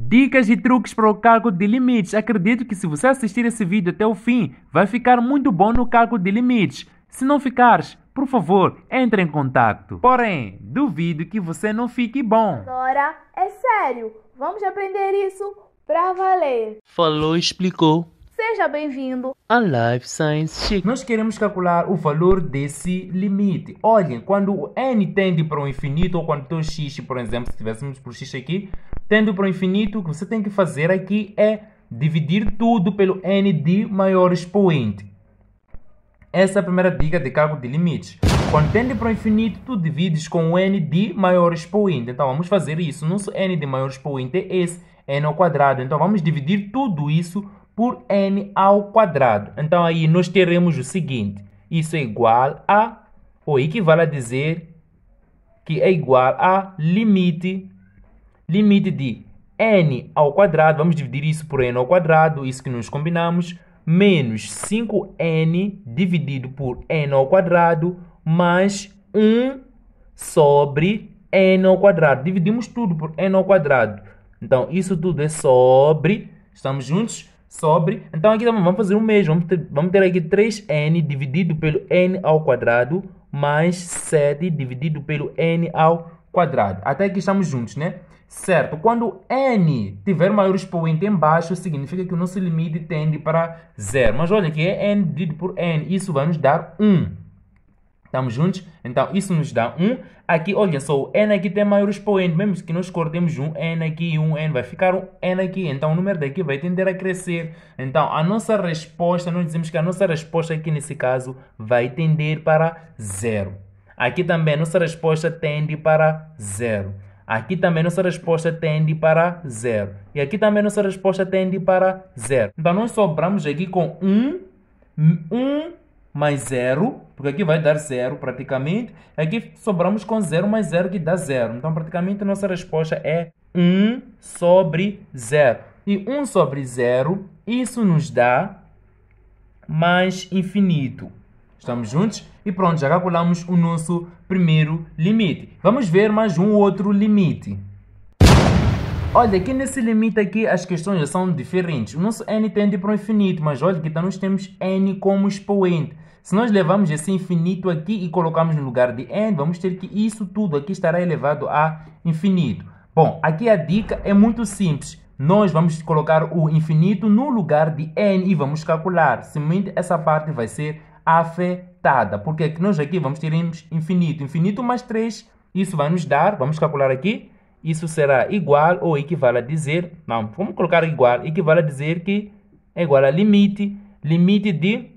Dicas e truques para o cargo de limites. Acredito que se você assistir esse vídeo até o fim, vai ficar muito bom no cargo de limites. Se não ficares, por favor, entre em contato. Porém, duvido que você não fique bom. Agora, é sério, vamos aprender isso para valer. Falou, explicou. Seja bem-vindo a Life Science Chic. Nós queremos calcular o valor desse limite. Olhem, quando o n tende para o infinito, ou quando tem o x, por exemplo, se tivéssemos por x aqui, tendo para o infinito, o que você tem que fazer aqui é dividir tudo pelo n de maior expoente. Essa é a primeira dica de cálculo de limites. Quando tende para o infinito, tu divides com o n de maior expoente. Então, vamos fazer isso. Nosso n de maior expoente é esse, n ao quadrado. Então, vamos dividir tudo isso por n ao quadrado. Então aí nós teremos o seguinte, isso é igual a, ou equivale a dizer que é igual a limite, limite de n ao quadrado, vamos dividir isso por n ao quadrado, isso que nós combinamos, menos 5n dividido por n ao quadrado, mais 1 sobre n ao quadrado. Dividimos tudo por n ao quadrado. Então, isso tudo é sobre, estamos juntos, sobre. Então aqui vamos fazer o mesmo. Vamos ter, vamos ter aqui 3n dividido pelo n ao quadrado mais 7 dividido pelo n ao quadrado. Até aqui estamos juntos, né? Certo, quando n tiver maior expoente embaixo significa que o nosso limite tende para zero. Mas olha que é n dividido por n, isso vai nos dar 1. Estamos juntos? Então, isso nos dá 1. Um. Aqui, olha só, o n aqui tem maiores para Mesmo que nós cortemos um n aqui e um n, vai ficar um n aqui. Então, o número daqui vai tender a crescer. Então, a nossa resposta, nós dizemos que a nossa resposta aqui, nesse caso, vai tender para zero. Aqui também, a nossa resposta tende para zero. Aqui também nossa resposta tende para zero. E aqui também nossa resposta tende para zero. Então, nós sobramos aqui com 1, um, um, mais zero, porque aqui vai dar zero praticamente. Aqui sobramos com zero mais zero que dá zero. Então, praticamente, nossa resposta é 1 sobre zero. E 1 sobre zero, isso nos dá mais infinito. Estamos juntos? E pronto, já calculamos o nosso primeiro limite. Vamos ver mais um outro limite. Olha, aqui nesse limite aqui as questões já são diferentes. O nosso n tende para o infinito, mas olha que então nós temos n como expoente. Se nós levamos esse infinito aqui e colocamos no lugar de n, vamos ter que isso tudo aqui estará elevado a infinito. Bom, aqui a dica é muito simples. Nós vamos colocar o infinito no lugar de n e vamos calcular. Simplesmente essa parte vai ser afetada, porque é que nós aqui vamos ter infinito. Infinito mais 3, isso vai nos dar, vamos calcular aqui, isso será igual ou equivale a dizer, não, vamos colocar igual, equivale a dizer que é igual a limite, limite de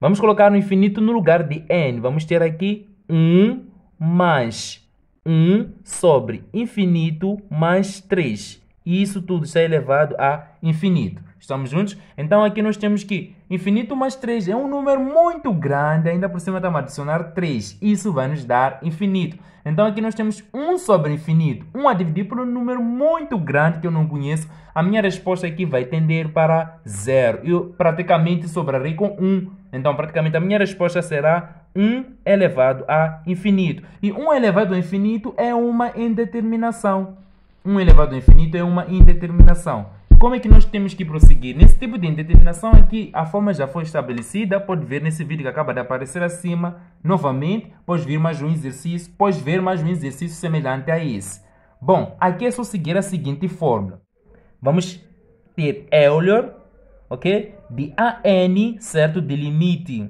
Vamos colocar o infinito no lugar de n. Vamos ter aqui 1 mais 1 sobre infinito mais 3. E isso tudo está é elevado a infinito. Estamos juntos? Então aqui nós temos que infinito mais 3 é um número muito grande, ainda por cima estamos a adicionar 3. Isso vai nos dar infinito. Então aqui nós temos 1 sobre infinito, 1 a dividir por um número muito grande que eu não conheço. A minha resposta aqui vai tender para 0. Eu praticamente sobrarei com 1. Então praticamente a minha resposta será 1 elevado a infinito. E 1 elevado a infinito é uma indeterminação. 1 elevado ao infinito é uma indeterminação. Como é que nós temos que prosseguir? Nesse tipo de indeterminação aqui, é a forma já foi estabelecida, pode ver nesse vídeo que acaba de aparecer acima, novamente, pode vir mais um exercício, pode ver mais um exercício semelhante a esse. Bom, aqui é só seguir a seguinte fórmula. Vamos ter Euler, ok? De AN, certo? De limite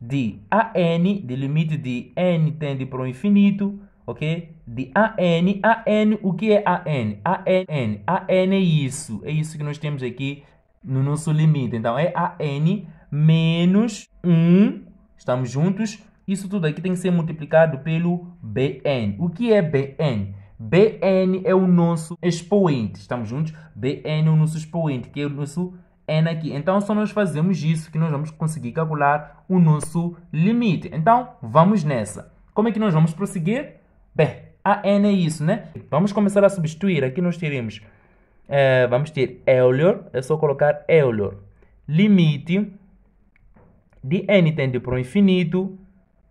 de AN, de limite de N tende para o infinito, ok? De AN, AN, o que é AN? AN, AN é isso, é isso que nós temos aqui no nosso limite. Então, é AN menos 1, estamos juntos, isso tudo aqui tem que ser multiplicado pelo BN. O que é BN? BN é o nosso expoente, estamos juntos? BN é o nosso expoente, que é o nosso N aqui. Então, só nós fazemos isso que nós vamos conseguir calcular o nosso limite. Então, vamos nessa. Como é que nós vamos prosseguir? Bem, a N é isso, né? Vamos começar a substituir. Aqui nós teremos, é, vamos ter Euler, é só colocar Euler. Limite de N tende para o infinito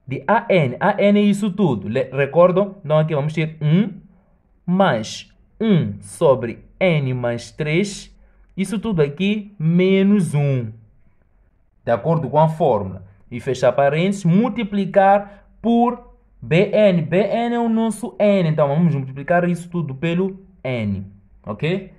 de a n, a n é isso tudo. Le recordam? Então aqui vamos ter 1 mais 1 sobre n mais 3. Isso tudo aqui menos 1. De acordo com a fórmula. E fechar parênteses, multiplicar por BN. BN é o nosso N. Então, vamos multiplicar isso tudo pelo N. Ok?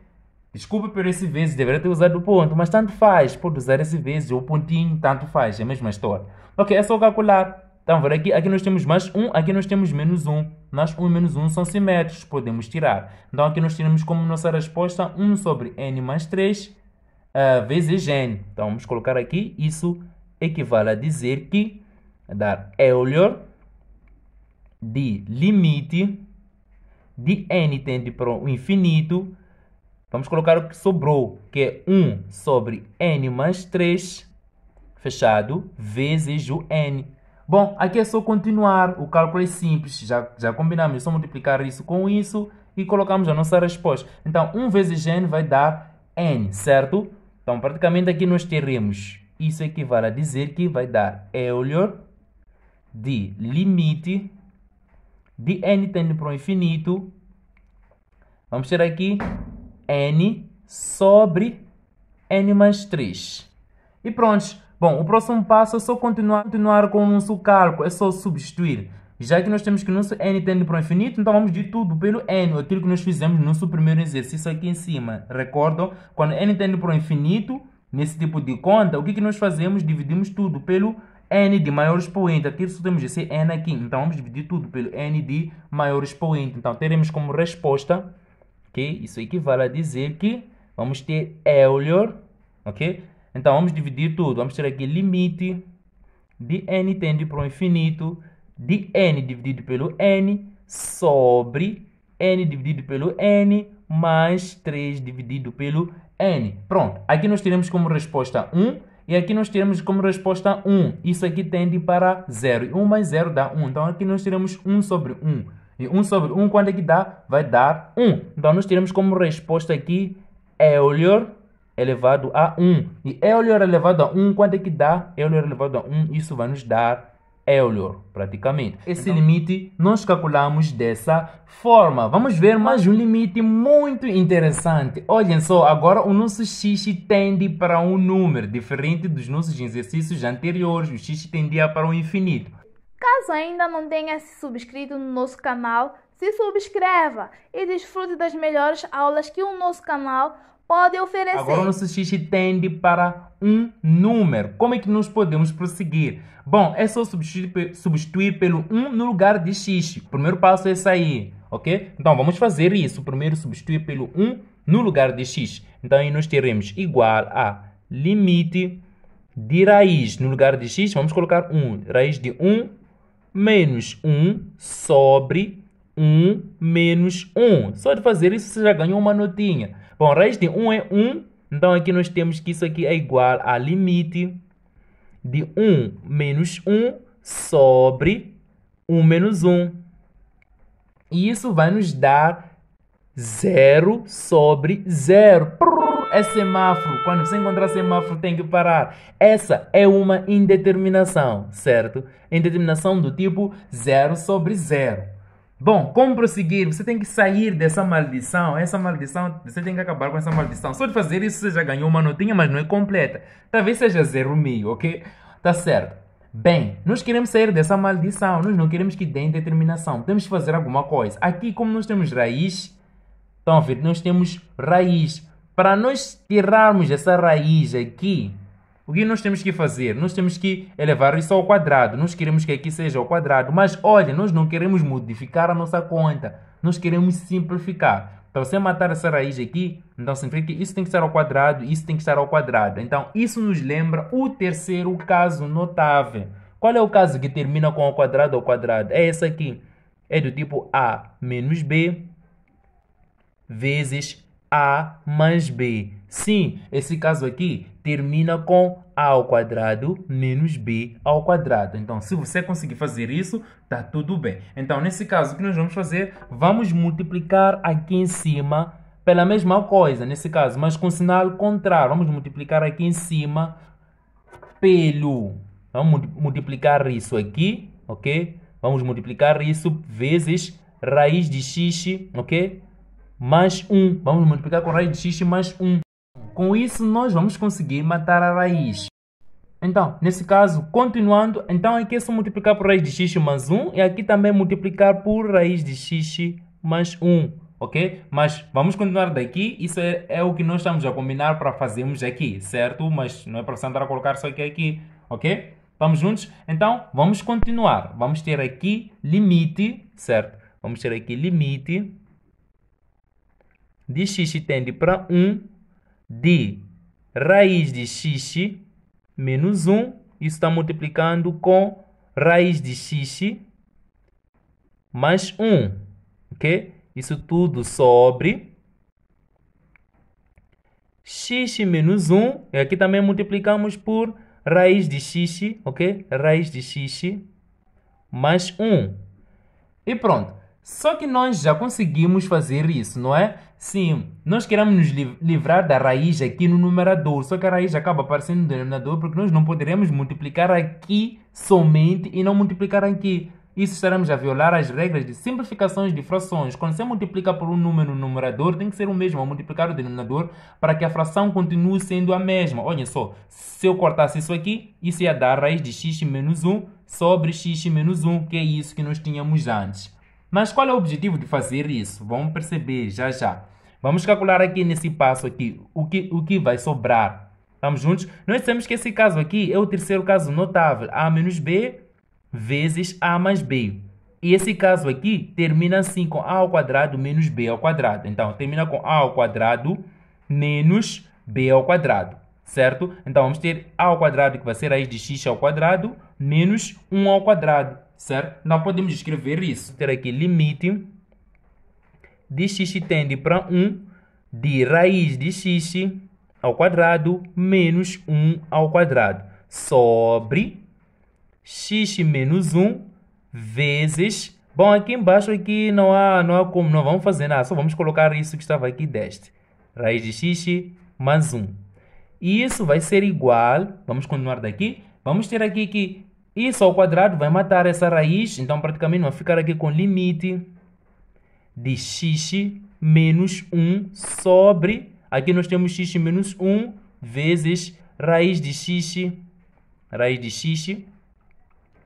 Desculpe por esse vezes, deveria ter usado o ponto, mas tanto faz. Pode usar esse vezes ou pontinho, tanto faz. É a mesma história. Ok, é só calcular. Então, ver aqui, aqui nós temos mais 1, um, aqui nós temos menos 1. Um. Nós 1 um e menos 1 são simétricos, podemos tirar. Então, aqui nós tiramos como nossa resposta 1 sobre n mais 3 uh, eh, vezes n. Então, vamos colocar aqui, isso equivale a dizer que, dar é melhor de limite de n tende para o infinito. Vamos colocar o que sobrou, que é 1 sobre n mais 3, fechado, vezes o n. Bom, aqui é só continuar, o cálculo é simples, já, já combinamos, é só multiplicar isso com isso e colocamos a nossa resposta. Então, 1 vezes n vai dar n, certo? Então, praticamente aqui nós teremos, isso equivale a dizer que vai dar Euler de limite de n tende para o infinito, vamos ter aqui n sobre n mais 3. E pronto. Bom, o próximo passo é só continuar, continuar com o nosso cálculo, é só substituir. Já que nós temos que o nosso n tende para o infinito, então vamos de tudo pelo n, aquilo que nós fizemos no nosso primeiro exercício aqui em cima. Recordam? Quando n tende para o infinito, nesse tipo de conta, o que, que nós fazemos? Dividimos tudo pelo n de maior expoente. Aqui só temos esse n aqui. Então vamos dividir tudo pelo n de maior expoente. Então teremos como resposta, ok? Isso equivale a dizer que vamos ter Euler, ok? Então vamos dividir tudo. Vamos ter aqui limite de n tende para o infinito de n dividido pelo n sobre n dividido pelo n mais 3 dividido pelo n. Pronto. Aqui nós teremos como resposta 1 e aqui nós teremos como resposta 1. Isso aqui tende para 0. 1 mais 0 dá 1. Então aqui nós teremos 1 sobre 1. E 1 sobre 1, quando é que dá? Vai dar 1. Então nós teremos como resposta aqui Euler elevado a 1. E Euler elevado a 1, quanto é que dá? Euler elevado a 1, isso vai nos dar Euler, é praticamente. Esse então, limite nós calculamos dessa forma. Vamos ver mais um limite muito interessante. Olhem só, agora o nosso x tende para um número, diferente dos nossos exercícios anteriores, o x tendia para o um infinito. Caso ainda não tenha se subscrito no nosso canal, se subscreva e desfrute das melhores aulas que o nosso canal pode oferecer. Agora nosso xixi tende para um número. Como é que nós podemos prosseguir? Bom, é só substituir, substituir pelo 1 no lugar de xixi. O primeiro passo é sair, ok? Então vamos fazer isso. Primeiro substituir pelo 1 no lugar de x. Então aí nós teremos igual a limite de raiz no lugar de x, vamos colocar 1. Raiz de 1 menos 1 sobre 1 menos 1. Só de fazer isso você já ganhou uma notinha. Bom, raiz de 1 é 1. Então aqui nós temos que isso aqui é igual a limite de 1 menos 1 sobre 1 menos 1. E isso vai nos dar 0 sobre 0. É semáforo. Quando você encontrar semáforo, tem que parar. Essa é uma indeterminação, certo? Indeterminação do tipo 0 sobre 0. Bom, como prosseguir? Você tem que sair dessa maldição. Essa maldição, você tem que acabar com essa maldição. Só de fazer isso você já ganhou uma notinha, mas não é completa. Talvez seja zero meio, ok? Tá certo. Bem, nós queremos sair dessa maldição. Nós não queremos que dêem determinação. Temos que fazer alguma coisa. Aqui, como nós temos raiz, estão a ver? Nós temos raiz. Para nós tirarmos essa raiz aqui, o que nós temos que fazer? Nós temos que elevar isso ao quadrado. Nós queremos que aqui seja ao quadrado. Mas olha, nós não queremos modificar a nossa conta. Nós queremos simplificar. Para você matar essa raiz aqui, então significa que isso tem que estar ao quadrado, isso tem que estar ao quadrado. Então, isso nos lembra o terceiro caso notável. Qual é o caso que termina com ao quadrado ao quadrado? É esse aqui. É do tipo A menos B vezes A mais B. Sim, esse caso aqui termina com a ao quadrado menos b ao quadrado. Então, se você conseguir fazer isso, está tudo bem. Então, nesse caso, o que nós vamos fazer? Vamos multiplicar aqui em cima pela mesma coisa, nesse caso, mas com sinal contrário. Vamos multiplicar aqui em cima pelo... Vamos multiplicar isso aqui, ok? Vamos multiplicar isso vezes raiz de x, ok? Mais 1. Vamos multiplicar com raiz de x mais 1. Com isso, nós vamos conseguir matar a raiz. Então, nesse caso, continuando, então aqui é só multiplicar por raiz de x mais 1 e aqui também multiplicar por raiz de x mais 1, ok? Mas vamos continuar daqui, isso é, é o que nós estamos a combinar para fazermos aqui, certo? Mas não é para você andar a colocar só aqui, aqui ok? Vamos juntos? Então, vamos continuar. Vamos ter aqui limite, certo? Vamos ter aqui limite de x tende para 1 de raiz de x menos 1, isso está multiplicando com raiz de x mais 1, ok? Isso tudo sobre x menos 1, e aqui também multiplicamos por raiz de x, ok? Raiz de x mais 1. E pronto. Só que nós já conseguimos fazer isso, não é? Sim, nós queremos nos livrar da raiz aqui no numerador, só que a raiz acaba aparecendo no denominador porque nós não poderemos multiplicar aqui somente e não multiplicar aqui. Isso estaremos a violar as regras de simplificações de frações. Quando você multiplica por um número no numerador, tem que ser o mesmo ao multiplicar o denominador para que a fração continue sendo a mesma. Olha só, se eu cortasse isso aqui, isso ia dar raiz de x menos 1 sobre x menos 1, que é isso que nós tínhamos antes. Mas qual é o objetivo de fazer isso? Vamos perceber já já. Vamos calcular aqui nesse passo aqui o que, o que vai sobrar. Estamos juntos? Nós sabemos que esse caso aqui é o terceiro caso notável. A menos B vezes A mais B. E esse caso aqui termina assim com A ao quadrado menos B ao quadrado. Então, termina com A ao quadrado menos B ao quadrado, certo? Então, vamos ter A ao quadrado que vai ser raiz de X ao quadrado menos 1 ao quadrado, certo? Não podemos escrever isso. ter aqui limite de x tende para 1 de raiz de x ao quadrado menos 1 ao quadrado sobre x menos 1 vezes... Bom, aqui embaixo aqui não há, não há como, não vamos fazer nada, só vamos colocar isso que estava aqui deste. Raiz de x mais 1. isso vai ser igual, vamos continuar daqui, vamos ter aqui que isso ao quadrado vai matar essa raiz, então praticamente vai ficar aqui com limite de x menos 1 sobre... Aqui nós temos x menos 1 vezes raiz de x, raiz de x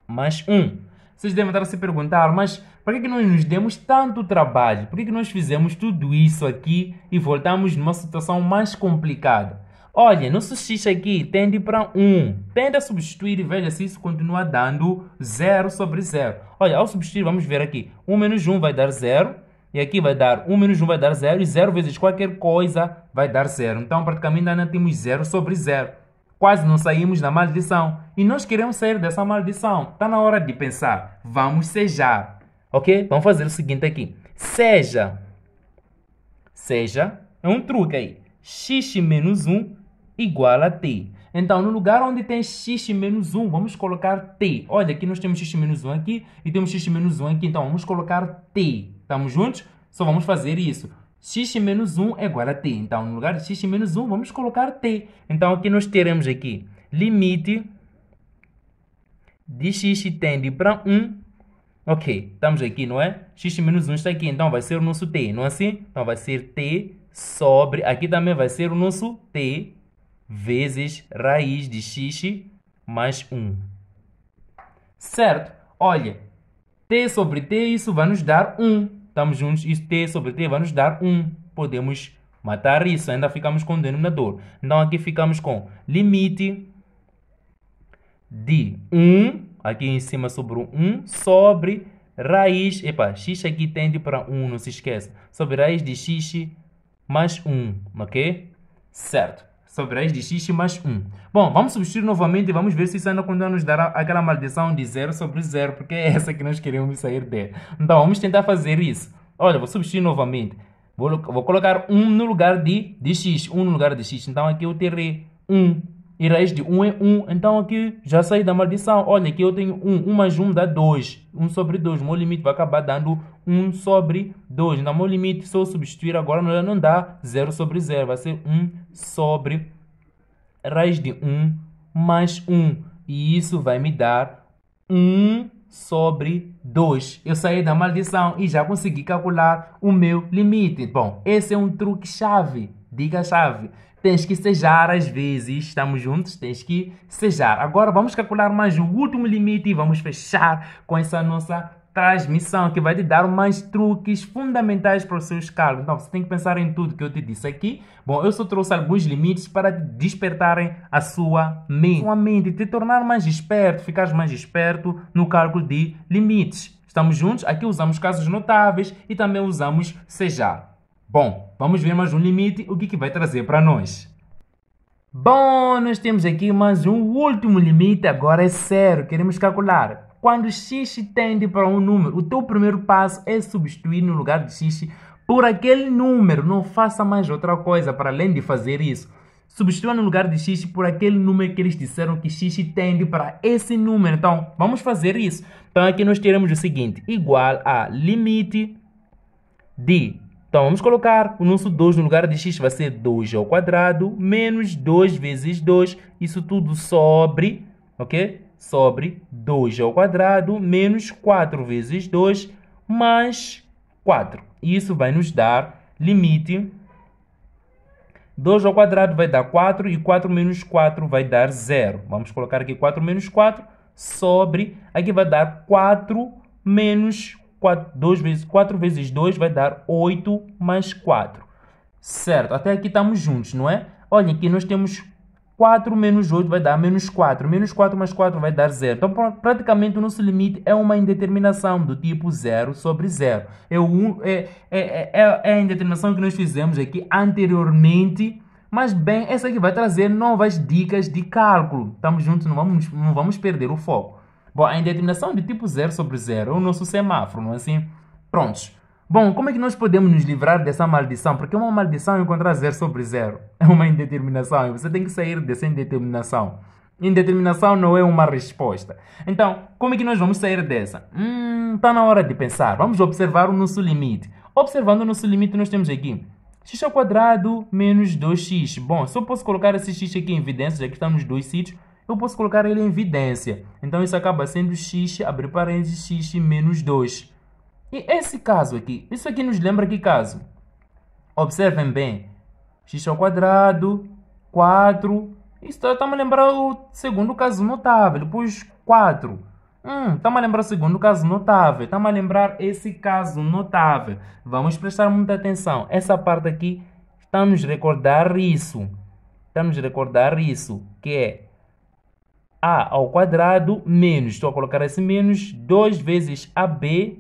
mais 1. Vocês devem estar se perguntar, mas por que, que nós nos demos tanto trabalho? Por que, que nós fizemos tudo isso aqui e voltamos numa situação mais complicada? Olha, nosso x aqui tende para 1. Tende a substituir e veja se isso continua dando 0 sobre 0. Olha, ao substituir, vamos ver aqui. 1 menos 1 vai dar 0. E aqui vai dar 1 menos 1 vai dar 0. E 0 vezes qualquer coisa vai dar 0. Então, praticamente, ainda temos 0 sobre 0. Quase não saímos da maldição. E nós queremos sair dessa maldição. Está na hora de pensar. Vamos seja. Ok? Vamos fazer o seguinte aqui. Seja. Seja. É um truque aí. x menos 1 igual a t. Então, no lugar onde tem x menos 1, vamos colocar t. Olha, aqui nós temos x menos 1 aqui e temos x menos 1 aqui. Então, vamos colocar t. Estamos juntos? Só vamos fazer isso. x menos 1 é igual a t. Então, no lugar de x menos 1, vamos colocar t. Então, aqui nós teremos aqui limite de x tende para 1. Ok, estamos aqui, não é? x menos 1 está aqui, então vai ser o nosso t, não é assim? Então, vai ser t sobre... Aqui também vai ser o nosso t vezes raiz de x mais 1. Certo? Olha, t sobre t, isso vai nos dar 1 estamos juntos, isso T sobre T vai nos dar 1. Podemos matar isso, ainda ficamos com o denominador. Então aqui ficamos com limite de 1, aqui em cima sobre o 1, sobre raiz, epa, x aqui tende para 1, não se esqueça, sobre raiz de x mais 1, ok? Certo sobre Soberais de x mais 1. Bom, vamos substituir novamente e vamos ver se isso ainda continua nos dará aquela maldição de 0 sobre 0, porque é essa que nós queremos sair dela. Então, vamos tentar fazer isso. Olha, vou substituir novamente. Vou, vou colocar 1 no lugar de, de x, 1 no lugar de x. Então, aqui eu terei 1 e raiz de 1 é 1. Então aqui já saí da maldição. Olha, aqui eu tenho 1. 1 mais 1 dá 2. 1 sobre 2. O Meu limite vai acabar dando 1 sobre 2. Então meu limite, se eu substituir agora, não dá 0 sobre 0. Vai ser 1 sobre raiz de 1 mais 1. E isso vai me dar 1 sobre 2. Eu saí da maldição e já consegui calcular o meu limite. Bom, esse é um truque-chave. Diga-chave Tens que sejar às vezes, estamos juntos, tens que sejar. Agora vamos calcular mais o último limite e vamos fechar com essa nossa transmissão que vai te dar mais truques fundamentais para os seus cargos. Então você tem que pensar em tudo que eu te disse aqui. Bom, eu só trouxe alguns limites para despertarem a sua mente, sua mente te tornar mais esperto, ficar mais esperto no cargo de limites. Estamos juntos? Aqui usamos casos notáveis e também usamos sejar. Bom, vamos ver mais um limite, o que, que vai trazer para nós. Bom, nós temos aqui mais um último limite, agora é zero, queremos calcular. Quando x tende para um número, o teu primeiro passo é substituir no lugar de x por aquele número, não faça mais outra coisa para além de fazer isso. Substitua no lugar de x por aquele número que eles disseram que x tende para esse número. Então, vamos fazer isso. Então, aqui nós teremos o seguinte, igual a limite de então, vamos colocar o nosso 2 no lugar de x, vai ser 2 ao quadrado, menos 2 vezes 2, isso tudo sobre, ok? Sobre 2 ao quadrado, menos 4 vezes 2, mais 4. Isso vai nos dar limite 2 ao quadrado vai dar 4 e 4 menos 4 vai dar 0. Vamos colocar aqui 4 menos 4 sobre... Aqui vai dar 4 menos 4. 4, 2 vezes 4 vezes 2 vai dar 8 mais 4. Certo, até aqui estamos juntos, não é? Olha, aqui nós temos 4 menos 8 vai dar menos 4. Menos 4 mais 4 vai dar 0. Então, praticamente o nosso limite é uma indeterminação do tipo 0 sobre 0. É, é, é, é, é a indeterminação que nós fizemos aqui anteriormente. Mas bem, essa aqui vai trazer novas dicas de cálculo. Estamos juntos, não vamos, não vamos perder o foco. Bom, a indeterminação de tipo zero sobre zero é o nosso semáforo, não é assim? Prontos. Bom, como é que nós podemos nos livrar dessa maldição? Porque é uma maldição é encontrar zero sobre zero. É uma indeterminação e você tem que sair dessa indeterminação. Indeterminação não é uma resposta. Então, como é que nós vamos sair dessa? Hum, está na hora de pensar. Vamos observar o nosso limite. Observando o nosso limite, nós temos aqui x ao quadrado menos 2x. Bom, se eu posso colocar esse x aqui em evidência, já que estamos nos dois sítios eu posso colocar ele em evidência. Então, isso acaba sendo x, abre parênteses, x menos 2. E esse caso aqui, isso aqui nos lembra que caso? Observem bem, x ao quadrado, 4, isso está tá me lembrando o segundo caso notável, depois 4. Hum, está me lembrando o segundo caso notável, está me lembrar esse caso notável. Vamos prestar muita atenção, essa parte aqui está nos recordar isso. Está nos recordar isso, que é a ao quadrado menos, estou a colocar esse menos, 2 vezes AB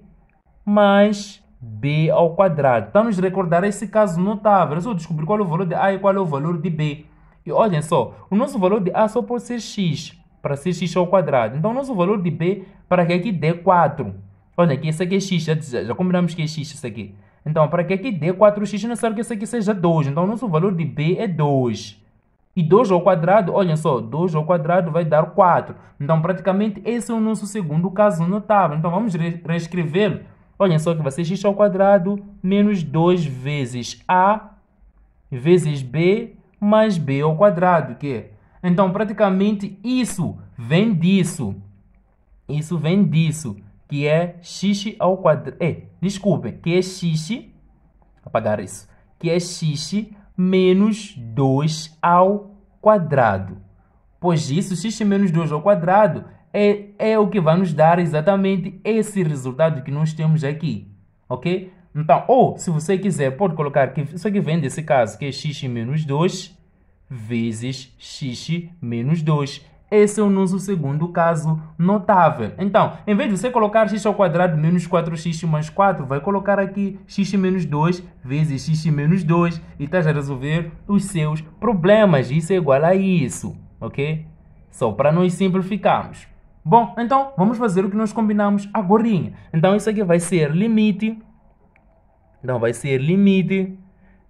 mais B ao quadrado. Estamos a recordar esse caso notável. Eu só descobri qual é o valor de A e qual é o valor de B. E olhem só, o nosso valor de A só pode ser x, para ser x ao quadrado. Então, o nosso valor de B para que aqui é dê 4. Olha aqui, esse aqui é x, já, já combinamos que é x isso aqui. Então, para que aqui é dê 4x, não é necessário que esse aqui seja 2. Então, o nosso valor de B é 2. E 2 ao quadrado, olhem só, 2 ao quadrado vai dar 4. Então, praticamente, esse é o nosso segundo caso notável. Então, vamos re reescrevê-lo. Olhem só que vai ser x ao quadrado menos 2 vezes a vezes b mais b ao quadrado, que é. Então, praticamente, isso vem disso. Isso vem disso, que é x ao quadrado... É, desculpem, que é x... Apagar isso. Que é x menos 2 ao quadrado. Pois isso, x menos 2 ao quadrado, é, é o que vai nos dar exatamente esse resultado que nós temos aqui, ok? Então, ou se você quiser, pode colocar que isso aqui vem desse caso, que é x menos 2 vezes x menos 2 esse é o nosso segundo caso notável. Então, em vez de você colocar x ao quadrado menos 4x mais 4, vai colocar aqui x menos 2 vezes x menos 2 e está a resolver os seus problemas. Isso é igual a isso, ok? Só para nós simplificarmos. Bom, então vamos fazer o que nós combinamos agora. Então, isso aqui vai ser limite. Então, vai ser limite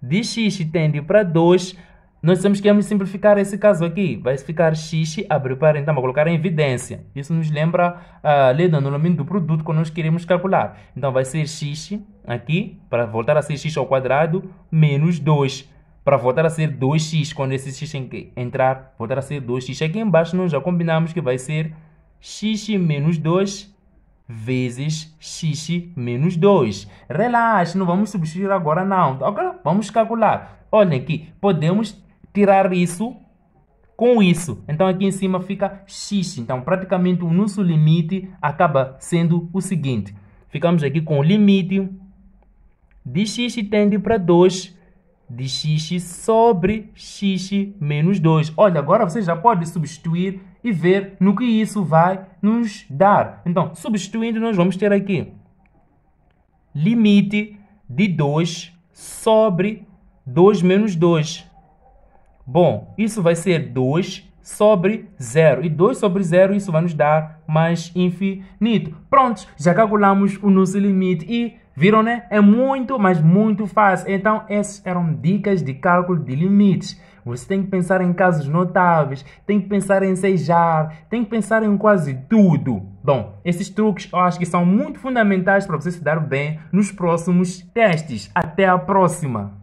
de x tende para 2 nós temos que simplificar esse caso aqui. Vai ficar xixi, abre para tá vamos colocar em evidência. Isso nos lembra a ah, lei do anulamento do produto que nós queremos calcular. Então vai ser xixi aqui, para voltar a ser x ao quadrado, menos 2 para voltar a ser 2x quando esse x entrar, voltar a ser 2x. Aqui embaixo nós já combinamos que vai ser x menos 2 vezes x menos 2. Relaxa, não vamos substituir agora não. Agora vamos calcular. Olhem aqui, podemos tirar isso com isso. Então aqui em cima fica x. Então praticamente o nosso limite acaba sendo o seguinte. Ficamos aqui com o limite de x tende para 2 de x sobre x menos 2. Olha, agora você já pode substituir e ver no que isso vai nos dar. Então, substituindo, nós vamos ter aqui limite de 2 sobre 2 menos 2. Bom, isso vai ser 2 sobre 0. E 2 sobre 0, isso vai nos dar mais infinito. Pronto, já calculamos o nosso limite e viram, né? É muito, mas muito fácil. Então, essas eram dicas de cálculo de limites. Você tem que pensar em casos notáveis, tem que pensar em sejar, tem que pensar em quase tudo. Bom, esses truques eu acho que são muito fundamentais para você se dar bem nos próximos testes. Até a próxima!